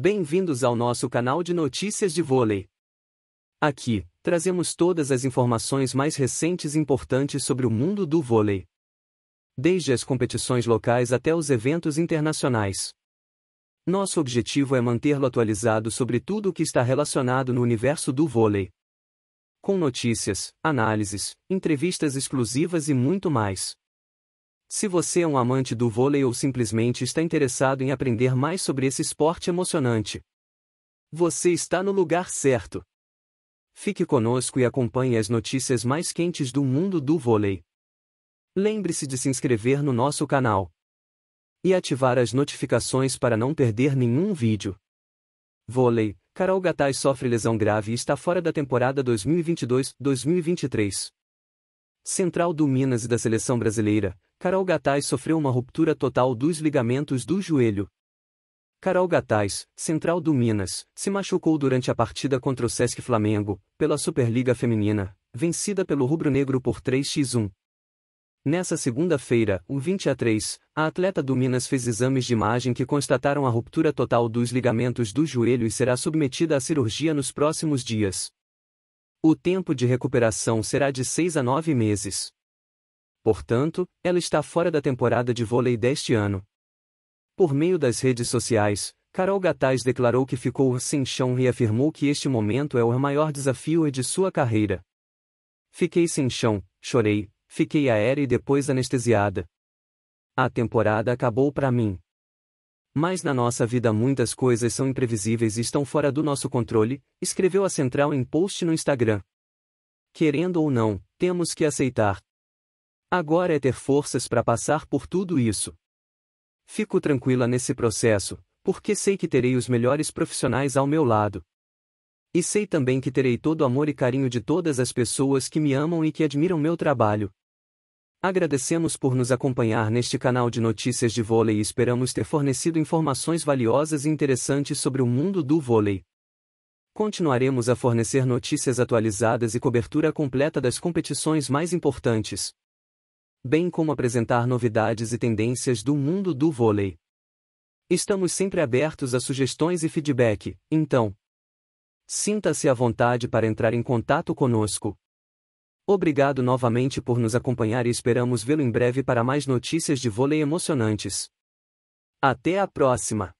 Bem-vindos ao nosso canal de notícias de vôlei. Aqui, trazemos todas as informações mais recentes e importantes sobre o mundo do vôlei. Desde as competições locais até os eventos internacionais. Nosso objetivo é mantê-lo atualizado sobre tudo o que está relacionado no universo do vôlei. Com notícias, análises, entrevistas exclusivas e muito mais. Se você é um amante do vôlei ou simplesmente está interessado em aprender mais sobre esse esporte emocionante, você está no lugar certo. Fique conosco e acompanhe as notícias mais quentes do mundo do vôlei. Lembre-se de se inscrever no nosso canal e ativar as notificações para não perder nenhum vídeo. Vôlei: Carol Gattai sofre lesão grave e está fora da temporada 2022-2023. Central do Minas e da seleção brasileira, Carol Gatais sofreu uma ruptura total dos ligamentos do joelho. Carol Gatais, central do Minas, se machucou durante a partida contra o Sesc Flamengo, pela Superliga Feminina, vencida pelo Rubro Negro por 3x1. Nessa segunda-feira, o 20 a 3, a atleta do Minas fez exames de imagem que constataram a ruptura total dos ligamentos do joelho e será submetida à cirurgia nos próximos dias. O tempo de recuperação será de 6 a 9 meses. Portanto, ela está fora da temporada de vôlei deste ano. Por meio das redes sociais, Carol Gattais declarou que ficou sem chão e afirmou que este momento é o maior desafio de sua carreira. Fiquei sem chão, chorei, fiquei aérea e depois anestesiada. A temporada acabou para mim. Mas na nossa vida muitas coisas são imprevisíveis e estão fora do nosso controle, escreveu a Central em post no Instagram. Querendo ou não, temos que aceitar. Agora é ter forças para passar por tudo isso. Fico tranquila nesse processo, porque sei que terei os melhores profissionais ao meu lado. E sei também que terei todo o amor e carinho de todas as pessoas que me amam e que admiram meu trabalho. Agradecemos por nos acompanhar neste canal de notícias de vôlei e esperamos ter fornecido informações valiosas e interessantes sobre o mundo do vôlei. Continuaremos a fornecer notícias atualizadas e cobertura completa das competições mais importantes bem como apresentar novidades e tendências do mundo do vôlei. Estamos sempre abertos a sugestões e feedback, então, sinta-se à vontade para entrar em contato conosco. Obrigado novamente por nos acompanhar e esperamos vê-lo em breve para mais notícias de vôlei emocionantes. Até a próxima!